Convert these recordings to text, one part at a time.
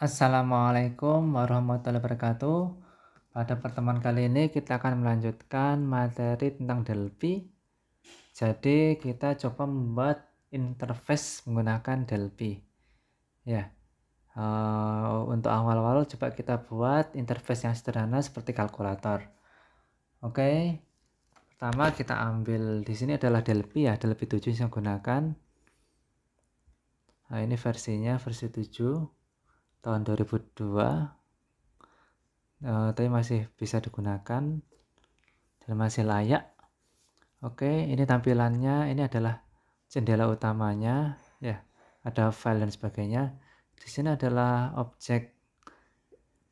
Assalamualaikum warahmatullahi wabarakatuh. Pada pertemuan kali ini kita akan melanjutkan materi tentang Delphi. Jadi kita coba membuat interface menggunakan Delphi. Ya. Eh, untuk awal-awal coba kita buat interface yang sederhana seperti kalkulator. Oke. Pertama kita ambil di sini adalah Delphi ya, Delphi 7 yang gunakan. Nah, ini versinya versi 7 tahun 2002 uh, eh, tapi masih bisa digunakan dan masih layak oke ini tampilannya ini adalah jendela utamanya ya ada file dan sebagainya di sini adalah objek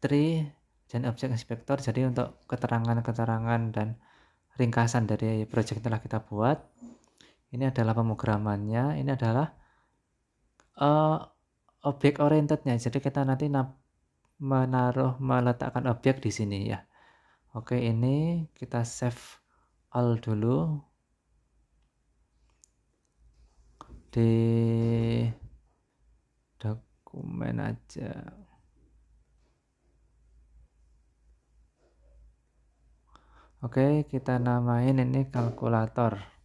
tree dan objek inspektor jadi untuk keterangan-keterangan dan ringkasan dari project yang telah kita buat ini adalah pemrogramannya ini adalah uh, objek orientednya. Jadi kita nanti menaruh meletakkan objek di sini ya. Oke, ini kita save all dulu. Di dokumen aja. Oke, kita namain ini kalkulator.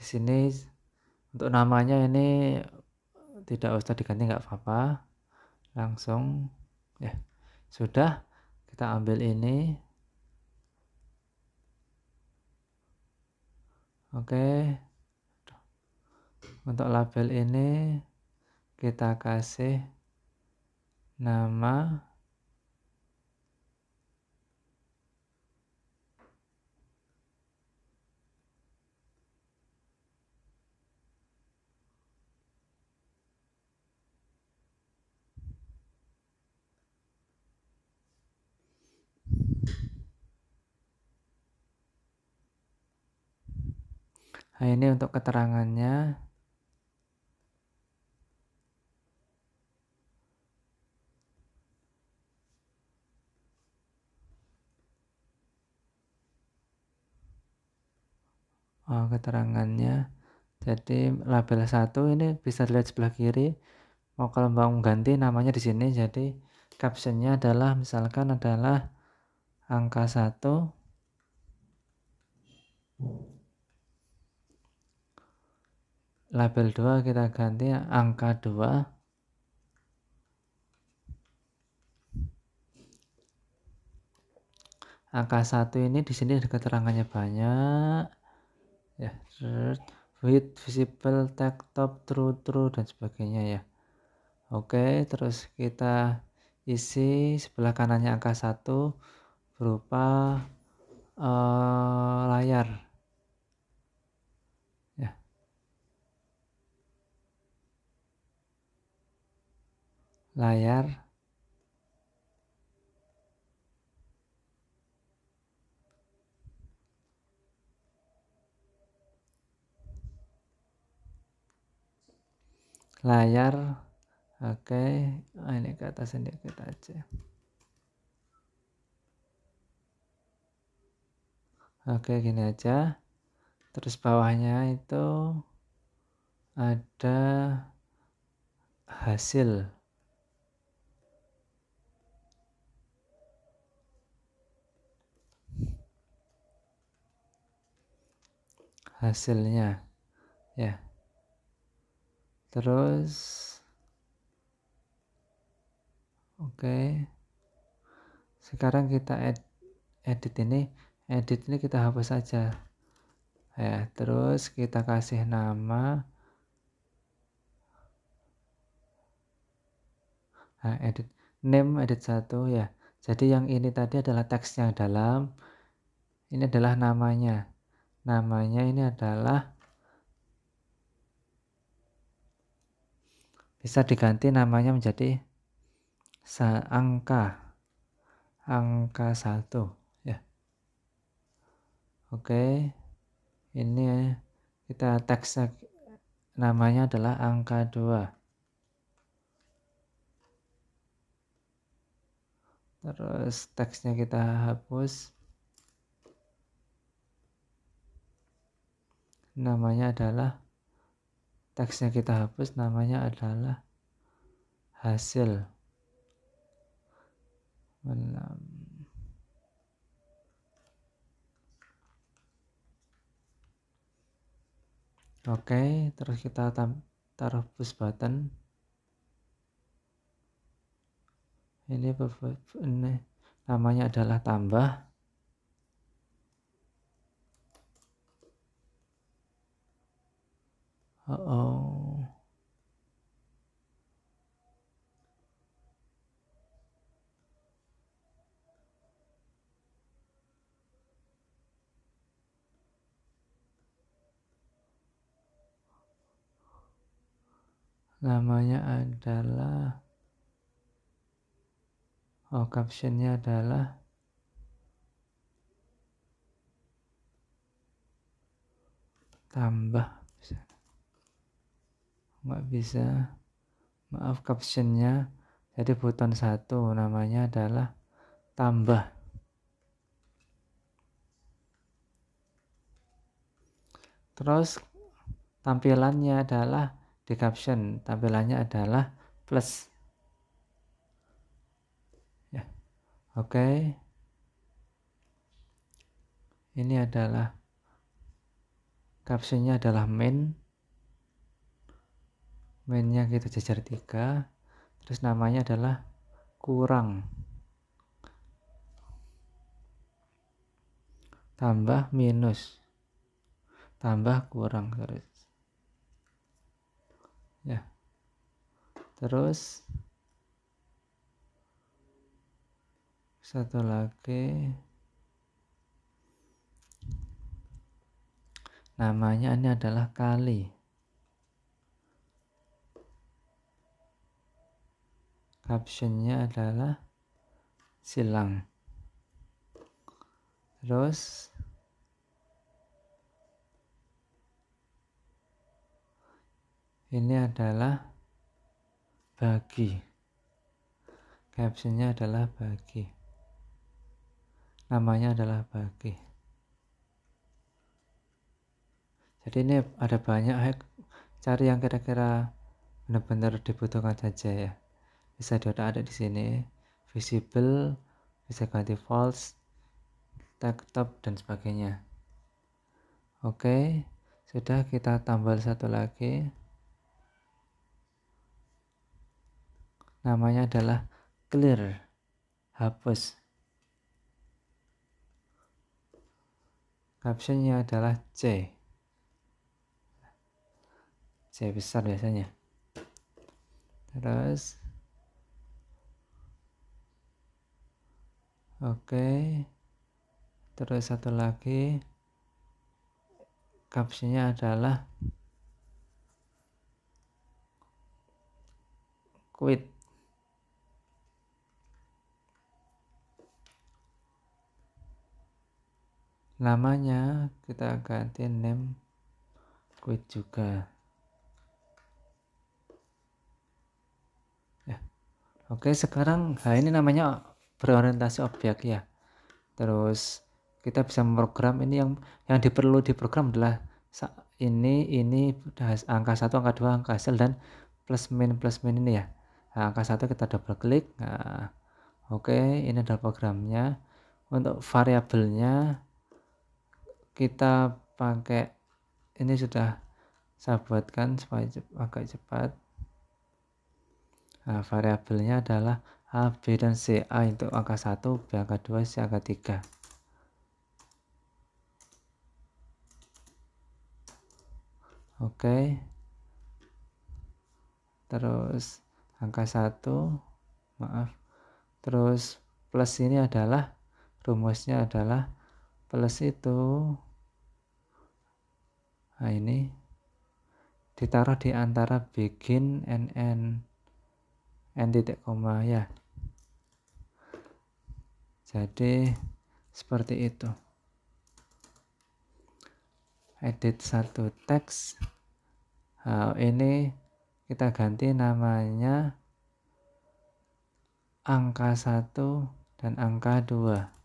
di sini untuk namanya ini tidak usah diganti nggak apa-apa langsung ya sudah kita ambil ini oke untuk label ini kita kasih nama Nah, ini untuk keterangannya. Oh, keterangannya. Jadi label satu ini bisa dilihat sebelah kiri. Mau kalau mau ganti namanya di sini jadi captionnya adalah misalkan adalah angka 1 label 2 kita ganti ya, angka 2 angka 1 ini di sini ada keterangannya banyak ya with visible tag top true true dan sebagainya ya Oke, terus kita isi sebelah kanannya angka 1 berupa uh, layar layar layar oke okay. ah, ini ke atas sedikit aja oke okay, gini aja terus bawahnya itu ada hasil hasilnya ya terus oke okay. sekarang kita ed edit ini edit ini kita hapus saja ya terus kita kasih nama nah, edit name edit satu ya jadi yang ini tadi adalah teks yang dalam ini adalah namanya namanya ini adalah bisa diganti namanya menjadi angka angka satu ya oke ini kita teks namanya adalah angka dua terus teksnya kita hapus namanya adalah teksnya kita hapus namanya adalah hasil Oke, terus kita taruh push button. Ini, ini eh, namanya adalah tambah. Uh oh. Namanya adalah Oh, captionnya adalah tambah nggak bisa maaf captionnya jadi buton satu namanya adalah tambah terus tampilannya adalah di caption tampilannya adalah plus ya oke okay. ini adalah captionnya adalah main mainnya kita gitu, jajar tiga terus namanya adalah kurang tambah minus tambah kurang terus ya terus satu lagi namanya ini adalah kali captionnya adalah silang terus ini adalah bagi captionnya adalah bagi namanya adalah bagi jadi ini ada banyak Cari yang kira-kira benar-benar dibutuhkan saja ya bisa data ada di sini visible bisa ganti false desktop dan sebagainya oke sudah kita tambal satu lagi namanya adalah clear hapus captionnya adalah C C besar biasanya terus oke terus satu lagi captionnya adalah quit namanya kita ganti name quit juga ya. oke sekarang nah ini namanya berorientasi objek ya terus kita bisa memprogram ini yang yang diperlu diprogram adalah ini ini angka satu angka dua angka hasil dan plus min plus min ini ya nah, angka satu kita double klik nah, oke okay, ini adalah programnya untuk variabelnya kita pakai ini sudah saya buatkan supaya agak cepat nah, variabelnya adalah A, B, dan C. A untuk angka 1, B angka 2, C angka 3. Oke. Terus angka 1, maaf. Terus plus ini adalah, rumusnya adalah plus itu. Nah ini ditaruh di antara begin and end. N titik koma ya jadi seperti itu edit satu teks nah, ini kita ganti namanya angka 1 dan angka 2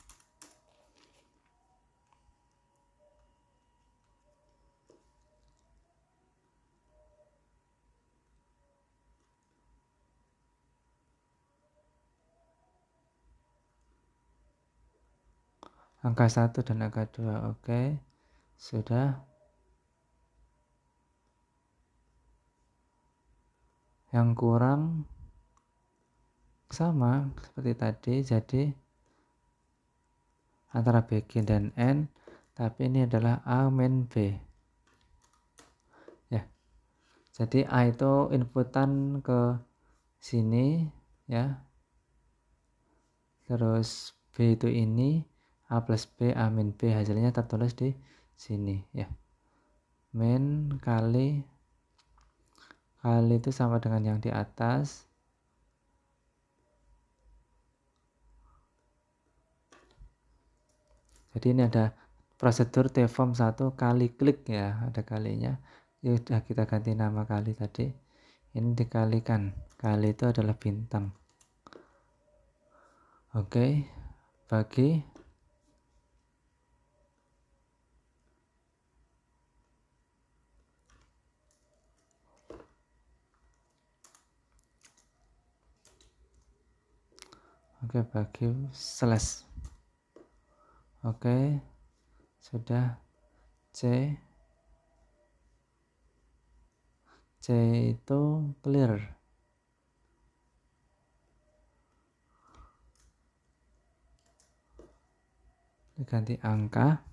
angka 1 dan angka 2 oke okay. sudah yang kurang sama seperti tadi jadi antara BG dan N tapi ini adalah A min B ya jadi A itu inputan ke sini ya terus B itu ini A plus B A min B hasilnya tertulis di sini ya min kali kali itu sama dengan yang di atas jadi ini ada prosedur T form 1 kali klik ya ada kalinya ya udah kita ganti nama kali tadi ini dikalikan kali itu adalah bintang oke bagi oke bagi slash oke sudah C C itu clear ganti angka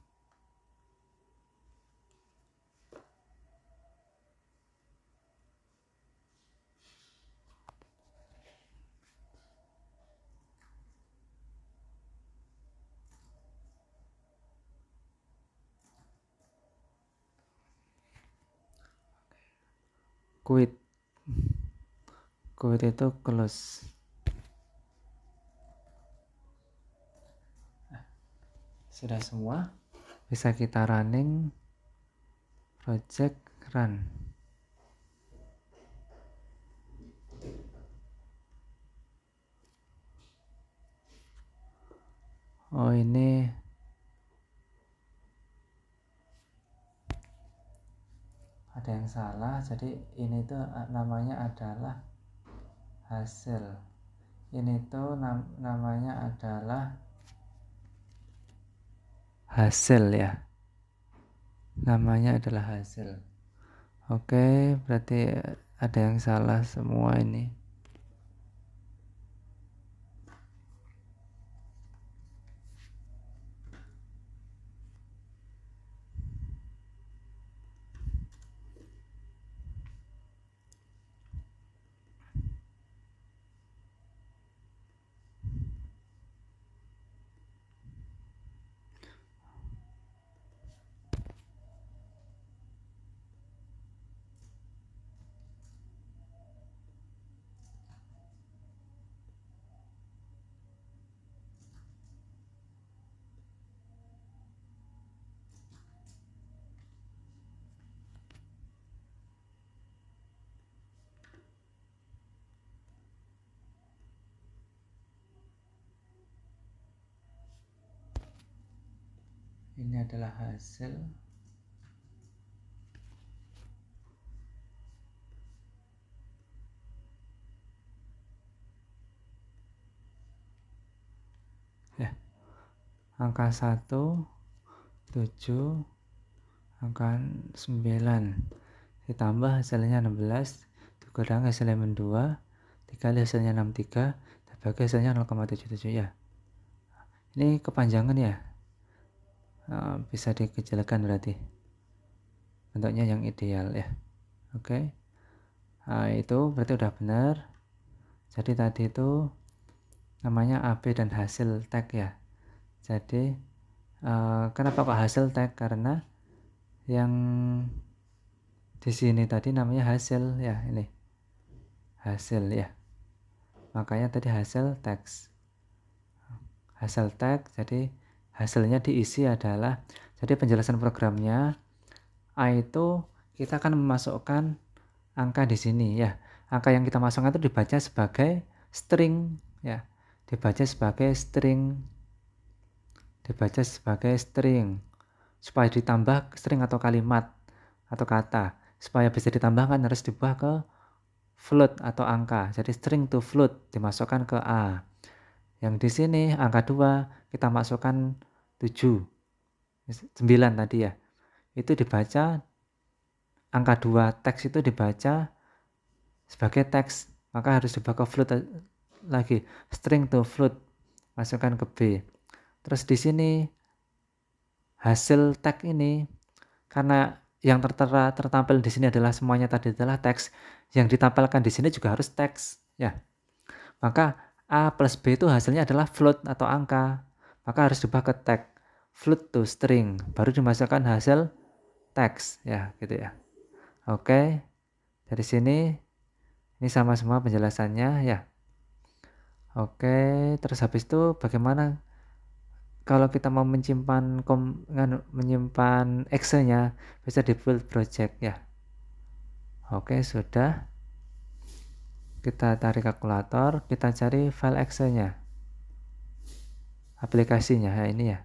quit itu close sudah semua bisa kita running project run oh ini ada yang salah jadi ini tuh eh, namanya adalah hasil ini tuh nam namanya adalah hasil ya namanya adalah hasil oke berarti ada yang salah semua ini ini adalah hasil ya angka 1 7 angka 9 ditambah hasilnya 16 dikurangi hasil elemen 2 dikali hasilnya 63 dibagi hasilnya 0,77 ya ini kepanjangan ya Eh, bisa dikecilkan berarti bentuknya yang ideal ya oke okay. nah, eh, itu berarti udah benar jadi tadi itu namanya AB dan hasil tag ya jadi uh, kenapa kok hasil tag karena yang di sini tadi namanya hasil ya ini hasil ya makanya tadi hasil teks hasil tag jadi hasilnya diisi adalah jadi penjelasan programnya A itu kita akan memasukkan angka di sini ya. Angka yang kita masukkan itu dibaca sebagai string ya. Dibaca sebagai string dibaca sebagai string supaya ditambah string atau kalimat atau kata supaya bisa ditambahkan harus diubah ke float atau angka jadi string to float dimasukkan ke A yang di sini angka 2 kita masukkan 7. 9 tadi ya. Itu dibaca angka 2 teks itu dibaca sebagai teks, maka harus dibaca float eh, lagi. String to float masukkan ke B. Terus di sini hasil tag ini karena yang tertera tertampil di sini adalah semuanya tadi adalah teks yang ditampilkan di sini juga harus teks ya maka A plus B itu hasilnya adalah float atau angka. Maka harus diubah ke tag. Float to string. Baru dimasukkan hasil teks. Ya, gitu ya. Oke. Dari sini. Ini sama semua penjelasannya ya. Oke. Terus habis itu bagaimana kalau kita mau menyimpan kom, menyimpan Excel-nya bisa di build project ya. Oke, sudah. Kita tarik kalkulator, kita cari file Excel-nya. Aplikasinya ya ini ya.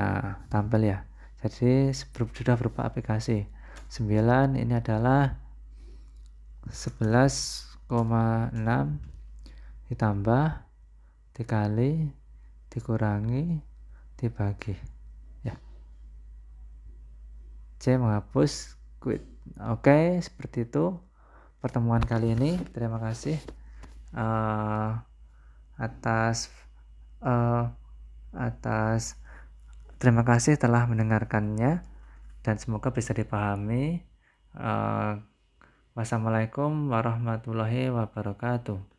Nah, tampil ya. Jadi sudah berupa aplikasi. 9 ini adalah 11,6 ditambah dikali dikurangi dibagi ya C menghapus quit oke seperti itu pertemuan kali ini. Terima kasih uh, atas uh, atas terima kasih telah mendengarkannya dan semoga bisa dipahami. Uh, wassalamualaikum warahmatullahi wabarakatuh.